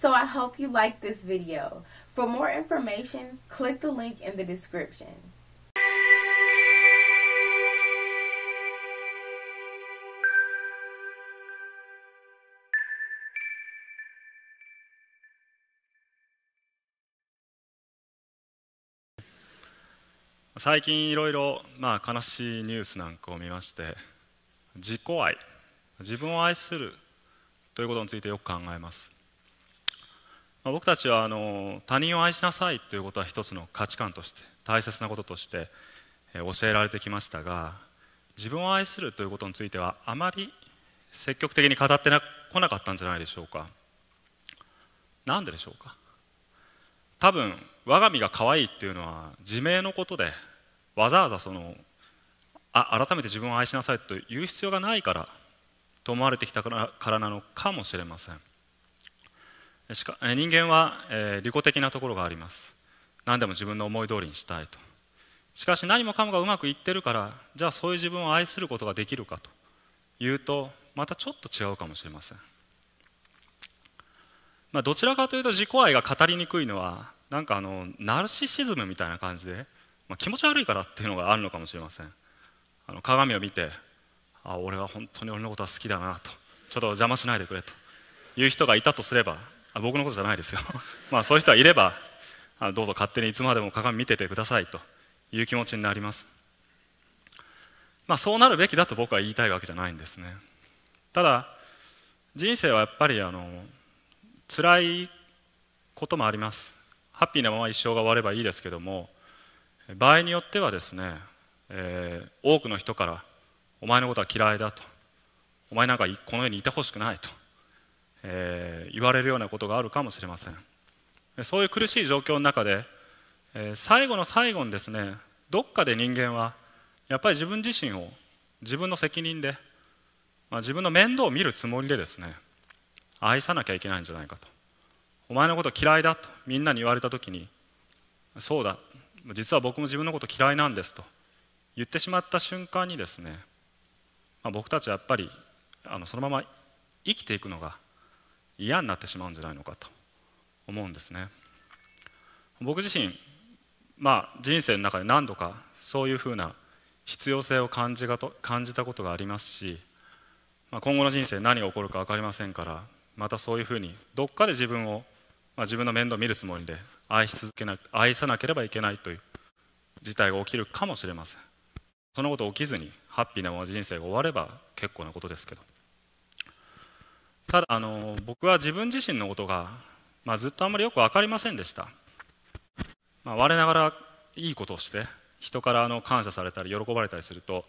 So I hope you l i k e this video. For more information, click the link in the description.「最近いろいろまあ悲しいニュースなんかを見まして自己愛自分を愛するということについてよく考えます僕たちはあの他人を愛しなさいということは一つの価値観として大切なこととして、教えられてきましたが自分を愛するということについてはあまり積極的に語ってこなかったんじゃないでしょうかなんででしょうか多分我が身が可愛いっていうのは自明のことでわざわざそのあ改めて自分を愛しなさいと言う必要がないからと思われてきたからなのかもしれませんしか人間は、えー、利己的なところがあります何でも自分の思い通りにしたいとしかし何もかもがうまくいってるからじゃあそういう自分を愛することができるかというとまたちょっと違うかもしれません、まあ、どちらかというと自己愛が語りにくいのはなんかあのナルシシズムみたいな感じで、まあ、気持ち悪いからっていうのがあるのかもしれませんあの鏡を見てあ俺は本当に俺のことは好きだなとちょっと邪魔しないでくれという人がいたとすればあ僕のことじゃないですよ まあそういう人はいればあどうぞ勝手にいつまでも鏡見ててくださいという気持ちになりますまあそうなるべきだと僕は言いたいわけじゃないんですねただ人生はやっぱりあの辛いこともありますハッピーなまま一生が終わればいいですけども場合によってはですね、えー、多くの人から「お前のことは嫌いだ」と「お前なんかこの世にいてほしくない」とえー、言われるようなことがあるかもしれませんそういう苦しい状況の中で、えー、最後の最後にですねどっかで人間はやっぱり自分自身を自分の責任で、まあ、自分の面倒を見るつもりでですね愛さなきゃいけないんじゃないかとお前のこと嫌いだとみんなに言われた時にそうだ実は僕も自分のこと嫌いなんですと言ってしまった瞬間にですね、まあ、僕たちはやっぱりあのそのまま生きていくのが嫌になってしまうんじゃないのかと思うんですね僕自身まあ人生の中で何度かそういうふうな必要性を感じがと感じたことがありますし、まあ、今後の人生何が起こるか分かりませんからまたそういうふうにどっかで自分を、まあ、自分の面倒を見るつもりで愛し続けな愛さなければいけないという事態が起きるかもしれませんそのこと起きずにハッピーなまま人生が終われば結構なことですけどただあの僕は自分自身のことが、まあ、ずっとあんまりよく分かりませんでした、まあ、我ながらいいことをして人からあの感謝されたり喜ばれたりすると、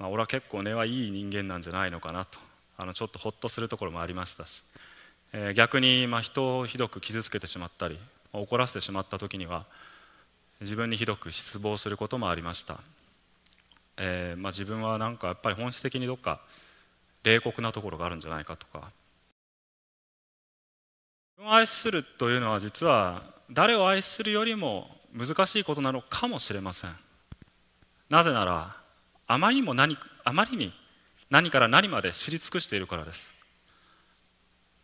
まあ、俺は結構根はいい人間なんじゃないのかなとあのちょっとほっとするところもありましたし、えー、逆にま人をひどく傷つけてしまったり怒らせてしまった時には自分にひどく失望することもありました、えー、ま自分はなんかやっぱり本質的にどっか冷酷なところがあるんじゃないかとか自分を愛するというのは実は誰を愛するよりも難しいことなのかもしれませんなぜならあまりにも何あまりに何から何まで知り尽くしているからです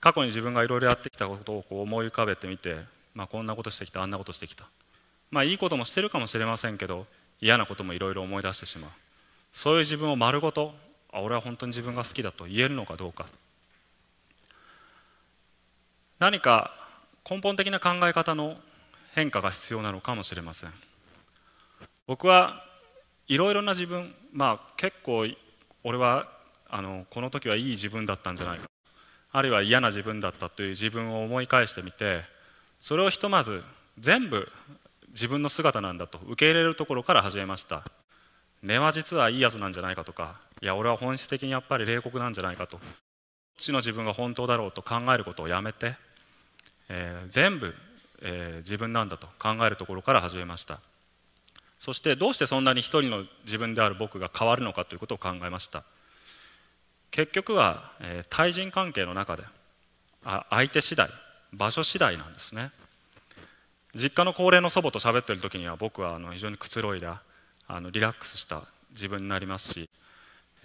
過去に自分がいろいろやってきたことをこう思い浮かべてみて、まあ、こんなことしてきたあんなことしてきたまあいいこともしてるかもしれませんけど嫌なこともいろいろ思い出してしまうそういう自分を丸ごとあ俺は本当に自分が好きだと言えるのかどうか何か根本的な考え方の変化が必要なのかもしれません僕はいろいろな自分まあ結構俺はあのこの時はいい自分だったんじゃないかあるいは嫌な自分だったという自分を思い返してみてそれをひとまず全部自分の姿なんだと受け入れるところから始めました根は実はいいやつなんじゃないかとかいや俺は本質的にやっぱり冷酷なんじゃないかと地の自分が本当だろうと考えることをやめて、えー、全部、えー、自分なんだと考えるところから始めましたそしてどうしてそんなに一人の自分である僕が変わるのかということを考えました結局は、えー、対人関係の中であ相手次第場所次第なんですね実家の高齢の祖母と喋ってる時には僕はあの非常にくつろいだあのリラックスした自分になりますし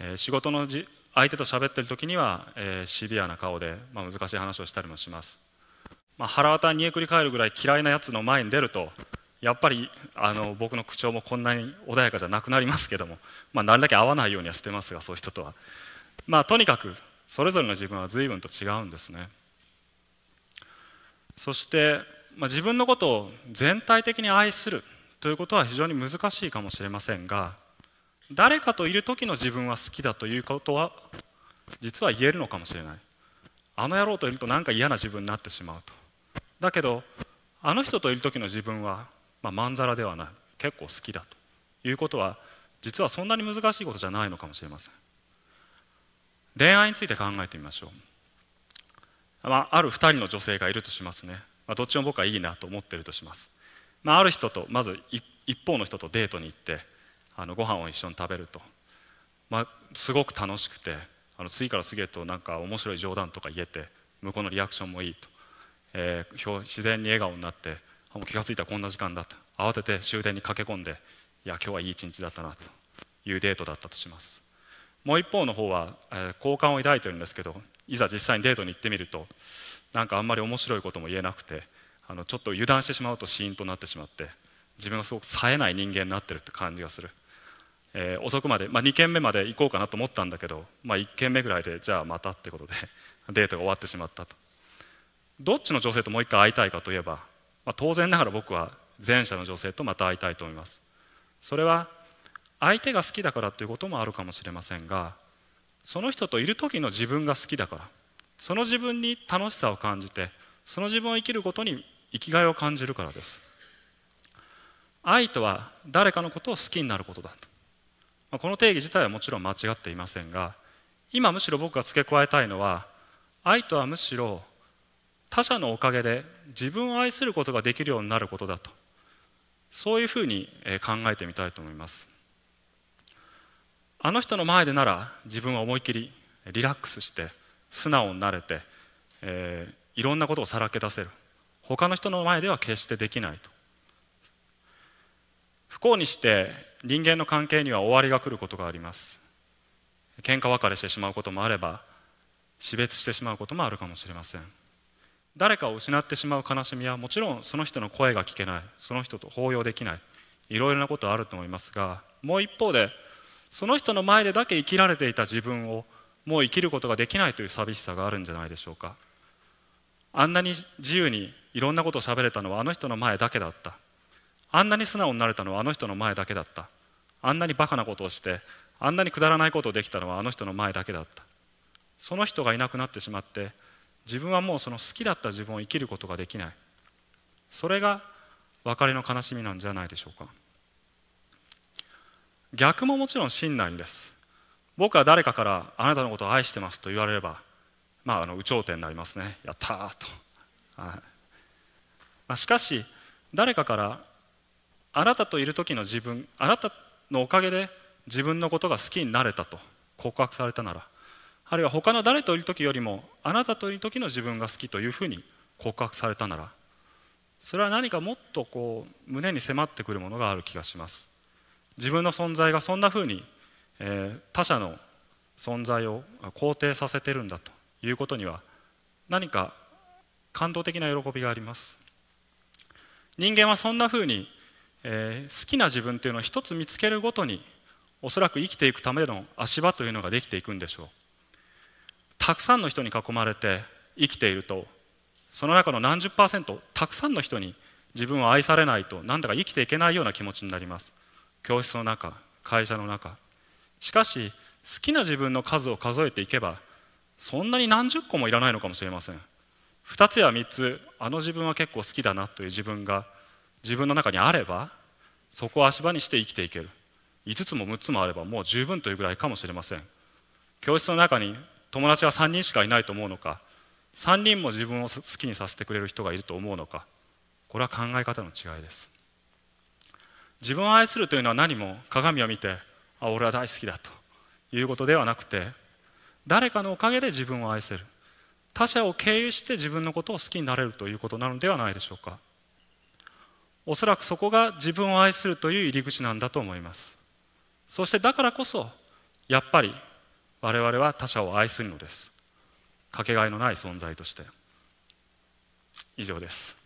え仕事のじ相手と喋ってる時には、えシビアな顔で、まあ、難しい話をしたりもします、まあ、腹渡煮えくり返るぐらい嫌いなやつの前に出るとやっぱりあの僕の口調もこんなに穏やかじゃなくなりますけども、まあ、なるだけ合わないようにはしてますがそういう人とは、まあ、とにかくそれぞれの自分は随分と違うんですねそして、まあ、自分のことを全体的に愛するということは非常に難しいかもしれませんが誰かといる時の自分は好きだということは実は言えるのかもしれないあの野郎といると何か嫌な自分になってしまうとだけどあの人といる時の自分は、まあ、まんざらではない結構好きだということは実はそんなに難しいことじゃないのかもしれません恋愛について考えてみましょう、まあ、ある2人の女性がいるとしますね、まあ、どっちも僕はいいなと思ってるとします、まあ、ある人とまず一方の人とデートに行ってあのご飯を一緒に食べると、まあ、すごく楽しくてあの次から次へとなんか面白い冗談とか言えて向こうのリアクションもいいと、えー、自然に笑顔になってもう気が付いたらこんな時間だと慌てて終電に駆け込んでいや今日はいい一日だったなというデートだったとしますもう一方の方は、えー、好感を抱いてるんですけどいざ実際にデートに行ってみるとなんかあんまり面白いことも言えなくてあのちょっと油断してしまうとシーンとなってしまって自分がすごく冴えない人間になってるって感じがするえー、遅くまで、まあ、2軒目まで行こうかなと思ったんだけど、まあ、1軒目ぐらいでじゃあまたってことで デートが終わってしまったとどっちの女性ともう一回会いたいかといえば、まあ、当然ながら僕は前者の女性とまた会いたいと思いますそれは相手が好きだからということもあるかもしれませんがその人といる時の自分が好きだからその自分に楽しさを感じてその自分を生きることに生きがいを感じるからです愛とは誰かのことを好きになることだとこの定義自体はもちろん間違っていませんが今むしろ僕が付け加えたいのは愛とはむしろ他者のおかげで自分を愛することができるようになることだとそういうふうに考えてみたいと思いますあの人の前でなら自分は思い切りリラックスして素直になれて、えー、いろんなことをさらけ出せる他の人の前では決してできないと不幸にして人間の関係には終わりが来ることがあります喧嘩別れしてしまうこともあれば死別してしまうこともあるかもしれません誰かを失ってしまう悲しみはもちろんその人の声が聞けないその人と抱擁できないいろいろなことあると思いますがもう一方でその人の前でだけ生きられていた自分をもう生きることができないという寂しさがあるんじゃないでしょうかあんなに自由にいろんなことを喋れたのはあの人の前だけだったあんなに素直になれたのはあの人の前だけだったあんなにバカなことをしてあんなにくだらないことをできたのはあの人の前だけだったその人がいなくなってしまって自分はもうその好きだった自分を生きることができないそれが別れの悲しみなんじゃないでしょうか逆ももちろん真なりです僕は誰かから「あなたのことを愛してます」と言われればまああの有頂天になりますねやったーと、はいまあ、しかし誰かからあなたといる時の自分あなたのおかげで自分のことが好きになれたと告白されたならあるいは他の誰といる時よりもあなたといる時の自分が好きというふうに告白されたならそれは何かもっとこう胸に迫ってくるものがある気がします自分の存在がそんなふうに、えー、他者の存在を肯定させてるんだということには何か感動的な喜びがあります人間はそんなふうにえー、好きな自分というのを一つ見つけるごとにおそらく生きていくための足場というのができていくんでしょうたくさんの人に囲まれて生きているとその中の何十パーセントたくさんの人に自分を愛されないとなんだか生きていけないような気持ちになります教室の中会社の中しかし好きな自分の数を数えていけばそんなに何十個もいらないのかもしれません2つや3つあの自分は結構好きだなという自分が自分の中にあればそこを足場にして生きていける5つも6つもあればもう十分というぐらいかもしれません教室の中に友達は3人しかいないと思うのか3人も自分を好きにさせてくれる人がいると思うのかこれは考え方の違いです自分を愛するというのは何も鏡を見てあ俺は大好きだということではなくて誰かのおかげで自分を愛せる他者を経由して自分のことを好きになれるということなのではないでしょうかおそらくそこが自分を愛するという入り口なんだと思いますそしてだからこそやっぱり我々は他者を愛するのですかけがえのない存在として以上です